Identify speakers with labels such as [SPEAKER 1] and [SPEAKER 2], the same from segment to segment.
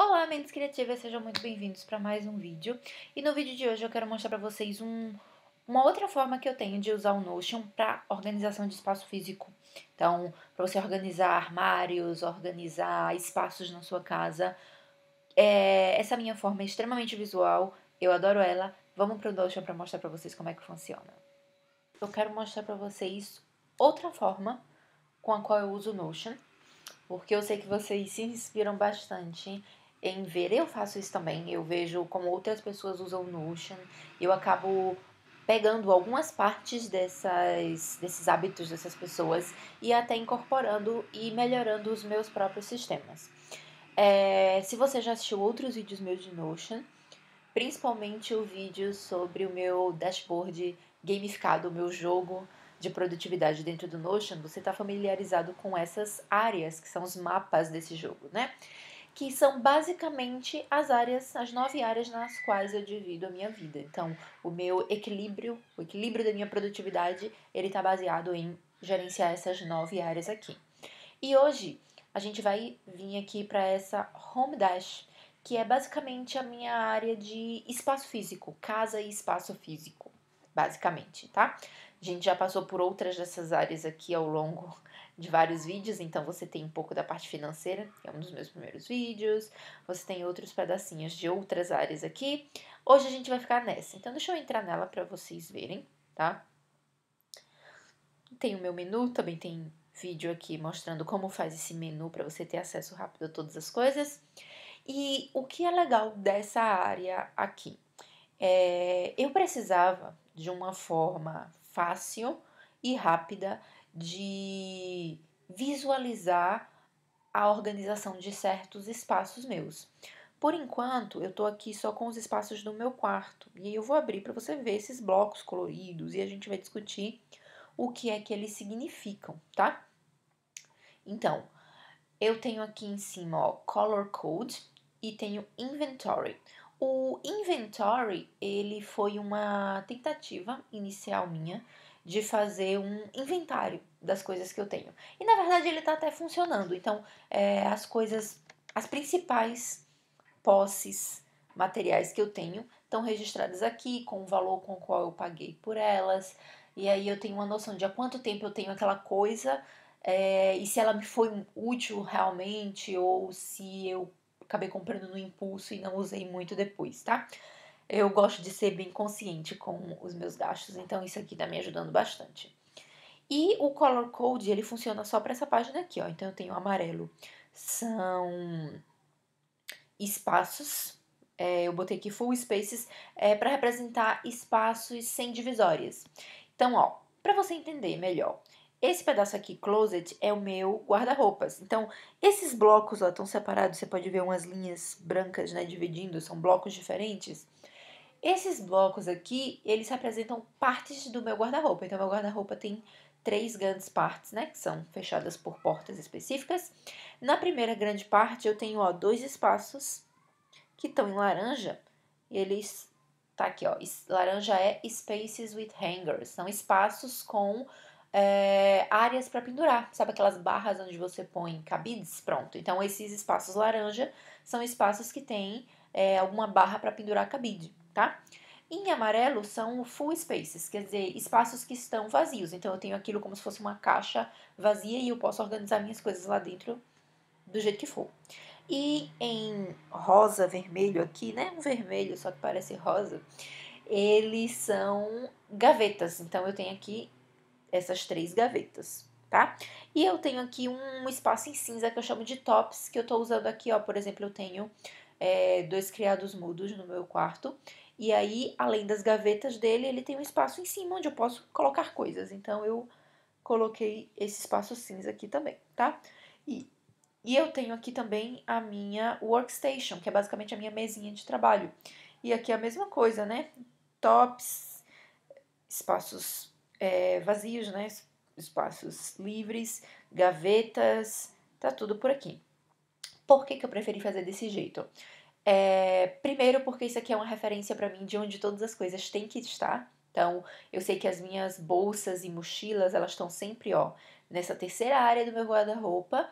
[SPEAKER 1] Olá, mentes criativas, sejam muito bem-vindos para mais um vídeo. E no vídeo de hoje eu quero mostrar para vocês um, uma outra forma que eu tenho de usar o Notion para organização de espaço físico. Então, para você organizar armários, organizar espaços na sua casa. É, essa minha forma é extremamente visual, eu adoro ela. Vamos para o Notion para mostrar para vocês como é que funciona. Eu quero mostrar para vocês outra forma com a qual eu uso o Notion, porque eu sei que vocês se inspiram bastante em ver. Eu faço isso também, eu vejo como outras pessoas usam Notion, eu acabo pegando algumas partes dessas, desses hábitos dessas pessoas e até incorporando e melhorando os meus próprios sistemas. É, se você já assistiu outros vídeos meus de Notion, principalmente o vídeo sobre o meu dashboard gamificado, o meu jogo de produtividade dentro do Notion, você está familiarizado com essas áreas que são os mapas desse jogo, né? que são basicamente as áreas, as nove áreas nas quais eu divido a minha vida. Então, o meu equilíbrio, o equilíbrio da minha produtividade, ele está baseado em gerenciar essas nove áreas aqui. E hoje a gente vai vir aqui para essa home dash, que é basicamente a minha área de espaço físico, casa e espaço físico, basicamente, tá? A gente já passou por outras dessas áreas aqui ao longo de vários vídeos, então você tem um pouco da parte financeira, que é um dos meus primeiros vídeos, você tem outros pedacinhos de outras áreas aqui. Hoje a gente vai ficar nessa, então deixa eu entrar nela para vocês verem, tá? Tem o meu menu, também tem vídeo aqui mostrando como faz esse menu para você ter acesso rápido a todas as coisas. E o que é legal dessa área aqui? É, eu precisava de uma forma fácil e rápida de visualizar a organização de certos espaços meus. Por enquanto, eu estou aqui só com os espaços do meu quarto e eu vou abrir para você ver esses blocos coloridos e a gente vai discutir o que é que eles significam, tá? Então, eu tenho aqui em cima ó, Color Code e tenho Inventory. O Inventory, ele foi uma tentativa inicial minha de fazer um inventário das coisas que eu tenho. E na verdade ele está até funcionando. Então, é, as coisas, as principais posses materiais que eu tenho estão registradas aqui, com o valor com o qual eu paguei por elas. E aí eu tenho uma noção de há quanto tempo eu tenho aquela coisa é, e se ela me foi útil realmente ou se eu acabei comprando no impulso e não usei muito depois, tá? eu gosto de ser bem consciente com os meus gastos, então isso aqui está me ajudando bastante. E o color code, ele funciona só para essa página aqui, ó. Então eu tenho amarelo, são espaços, é, eu botei aqui full spaces, é, para representar espaços sem divisórias. Então, ó, para você entender melhor, esse pedaço aqui, closet, é o meu guarda-roupas. Então, esses blocos ó, estão separados, você pode ver umas linhas brancas, né, dividindo, são blocos diferentes. Esses blocos aqui, eles representam partes do meu guarda-roupa. Então, meu guarda-roupa tem três grandes partes, né? Que são fechadas por portas específicas. Na primeira grande parte, eu tenho, ó, dois espaços que estão em laranja. E eles... Tá aqui, ó. Laranja é spaces with hangers. São espaços com é, áreas para pendurar, sabe aquelas barras onde você põe cabides? Pronto. Então, esses espaços laranja são espaços que têm é, alguma barra para pendurar cabide tá? Em amarelo são full spaces, quer dizer, espaços que estão vazios. Então eu tenho aquilo como se fosse uma caixa vazia e eu posso organizar minhas coisas lá dentro do jeito que for. E em rosa, vermelho aqui, né? Um vermelho, só que parece rosa. Eles são gavetas. Então eu tenho aqui essas três gavetas, tá? E eu tenho aqui um espaço em cinza que eu chamo de tops, que eu tô usando aqui, ó. Por exemplo, eu tenho é, dois criados mudos no meu quarto e aí, além das gavetas dele, ele tem um espaço em cima onde eu posso colocar coisas. Então, eu coloquei esse espaço cinza aqui também, tá? E, e eu tenho aqui também a minha workstation, que é basicamente a minha mesinha de trabalho. E aqui é a mesma coisa, né? Tops, espaços é, vazios, né? Espaços livres, gavetas, tá tudo por aqui. Por que, que eu preferi fazer desse jeito? É, primeiro, porque isso aqui é uma referência para mim de onde todas as coisas têm que estar. Então, eu sei que as minhas bolsas e mochilas, elas estão sempre, ó, nessa terceira área do meu guarda-roupa,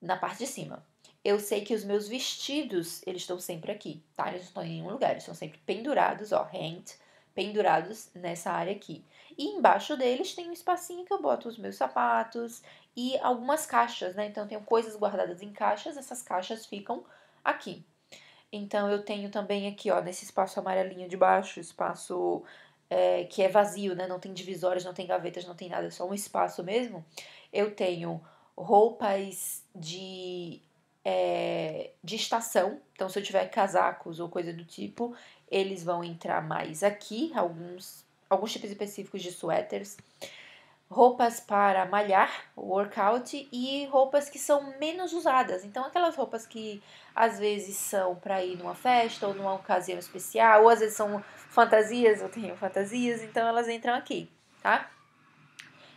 [SPEAKER 1] na parte de cima. Eu sei que os meus vestidos, eles estão sempre aqui, tá? Eles não estão em nenhum lugar, eles estão sempre pendurados, ó, hanged, pendurados nessa área aqui. E embaixo deles tem um espacinho que eu boto os meus sapatos e algumas caixas, né? Então, eu tenho coisas guardadas em caixas, essas caixas ficam aqui. Então eu tenho também aqui, ó, nesse espaço amarelinho de baixo, espaço é, que é vazio, né? Não tem divisórias, não tem gavetas, não tem nada, é só um espaço mesmo. Eu tenho roupas de, é, de estação. Então, se eu tiver casacos ou coisa do tipo, eles vão entrar mais aqui, alguns, alguns tipos específicos de suéteres roupas para malhar, workout, e roupas que são menos usadas. Então, aquelas roupas que às vezes são para ir numa festa ou numa ocasião especial, ou às vezes são fantasias, eu tenho fantasias, então elas entram aqui, tá?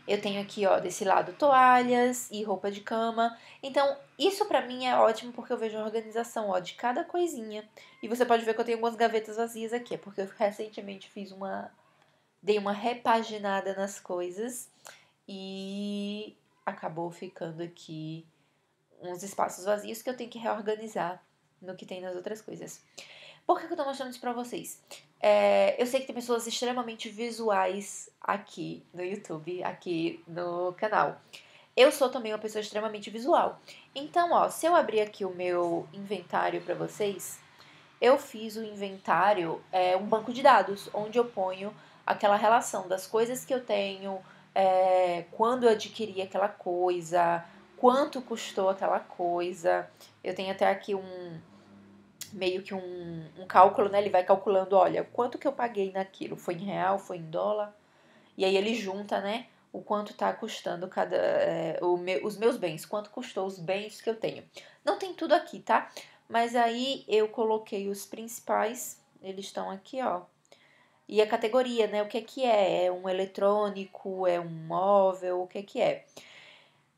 [SPEAKER 1] Eu tenho aqui, ó, desse lado toalhas e roupa de cama. Então, isso para mim é ótimo porque eu vejo a organização, ó, de cada coisinha. E você pode ver que eu tenho algumas gavetas vazias aqui, é porque eu recentemente fiz uma dei uma repaginada nas coisas e acabou ficando aqui uns espaços vazios que eu tenho que reorganizar no que tem nas outras coisas. Por que, que eu tô mostrando isso pra vocês? É, eu sei que tem pessoas extremamente visuais aqui no YouTube, aqui no canal. Eu sou também uma pessoa extremamente visual. Então, ó, se eu abrir aqui o meu inventário para vocês, eu fiz o inventário, é, um banco de dados, onde eu ponho aquela relação das coisas que eu tenho é, quando eu adquiri aquela coisa, quanto custou aquela coisa. Eu tenho até aqui um meio que um, um cálculo, né? Ele vai calculando, olha, quanto que eu paguei naquilo? Foi em real, foi em dólar? E aí ele junta, né? O quanto tá custando cada é, os meus bens, quanto custou os bens que eu tenho. Não tem tudo aqui, tá? Mas aí eu coloquei os principais, eles estão aqui, ó e a categoria, né? O que é que é? É um eletrônico? É um móvel? O que é que é?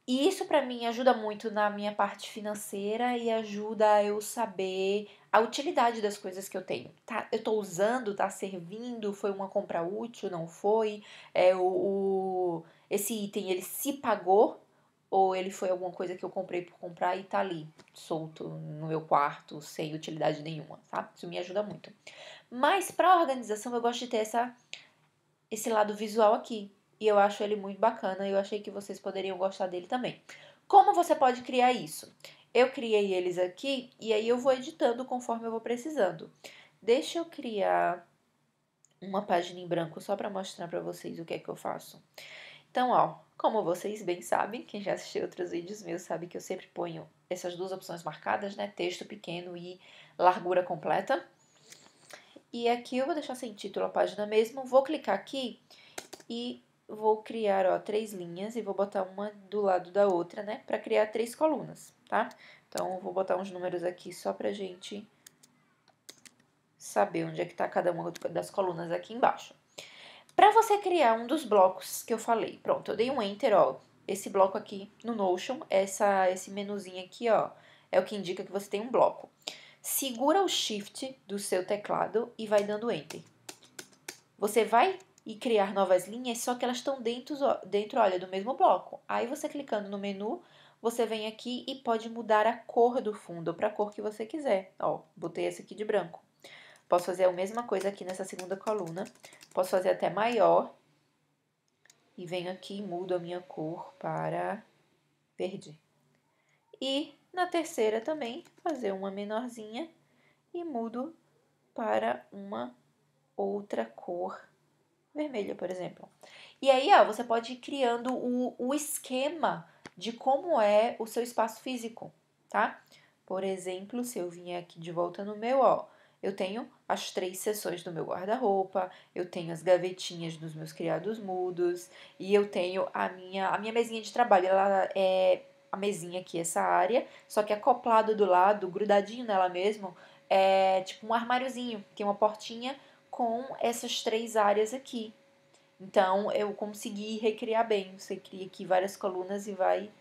[SPEAKER 1] E isso para mim ajuda muito na minha parte financeira e ajuda eu saber a utilidade das coisas que eu tenho. Tá, eu estou usando, tá servindo, foi uma compra útil, não foi? É o, o esse item ele se pagou ou ele foi alguma coisa que eu comprei por comprar e tá ali, solto no meu quarto, sem utilidade nenhuma, tá? Isso me ajuda muito. Mas para organização eu gosto de ter essa esse lado visual aqui, e eu acho ele muito bacana, e eu achei que vocês poderiam gostar dele também. Como você pode criar isso? Eu criei eles aqui e aí eu vou editando conforme eu vou precisando. Deixa eu criar uma página em branco só para mostrar para vocês o que é que eu faço. Então, ó, como vocês bem sabem, quem já assistiu outros vídeos meus sabe que eu sempre ponho essas duas opções marcadas, né? Texto pequeno e largura completa. E aqui eu vou deixar sem título a página mesmo. Vou clicar aqui e vou criar, ó, três linhas e vou botar uma do lado da outra, né? Para criar três colunas, tá? Então, vou botar uns números aqui só pra gente saber onde é que tá cada uma das colunas aqui embaixo. Para você criar um dos blocos que eu falei, pronto, eu dei um enter, ó, esse bloco aqui no Notion, essa, esse menuzinho aqui, ó, é o que indica que você tem um bloco. Segura o shift do seu teclado e vai dando enter. Você vai e criar novas linhas, só que elas estão dentro, dentro, olha, do mesmo bloco. Aí você clicando no menu, você vem aqui e pode mudar a cor do fundo para a cor que você quiser. Ó, botei essa aqui de branco. Posso fazer a mesma coisa aqui nessa segunda coluna. Posso fazer até maior. E venho aqui e mudo a minha cor para verde. E na terceira também, fazer uma menorzinha e mudo para uma outra cor vermelha, por exemplo. E aí, ó, você pode ir criando o, o esquema de como é o seu espaço físico, tá? Por exemplo, se eu vim aqui de volta no meu, ó, eu tenho as três seções do meu guarda-roupa, eu tenho as gavetinhas dos meus criados mudos e eu tenho a minha, a minha mesinha de trabalho. Ela é a mesinha aqui, essa área, só que acoplado do lado, grudadinho nela mesmo, é tipo um armáriozinho, tem uma portinha com essas três áreas aqui. Então eu consegui recriar bem. Você cria aqui várias colunas e vai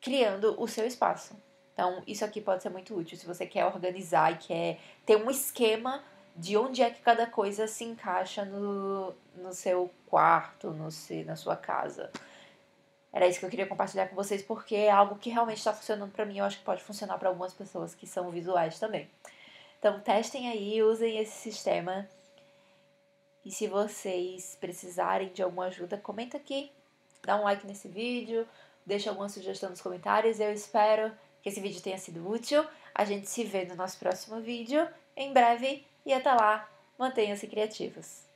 [SPEAKER 1] criando o seu espaço. Então, isso aqui pode ser muito útil se você quer organizar e quer ter um esquema de onde é que cada coisa se encaixa no, no seu quarto, no, na sua casa. Era isso que eu queria compartilhar com vocês, porque é algo que realmente está funcionando para mim. Eu acho que pode funcionar para algumas pessoas que são visuais também. Então, testem aí, usem esse sistema. E se vocês precisarem de alguma ajuda, comenta aqui, dá um like nesse vídeo, deixa alguma sugestão nos comentários. Eu espero que esse vídeo tenha sido útil. A gente se vê no nosso próximo vídeo em breve e até lá, mantenham-se criativos.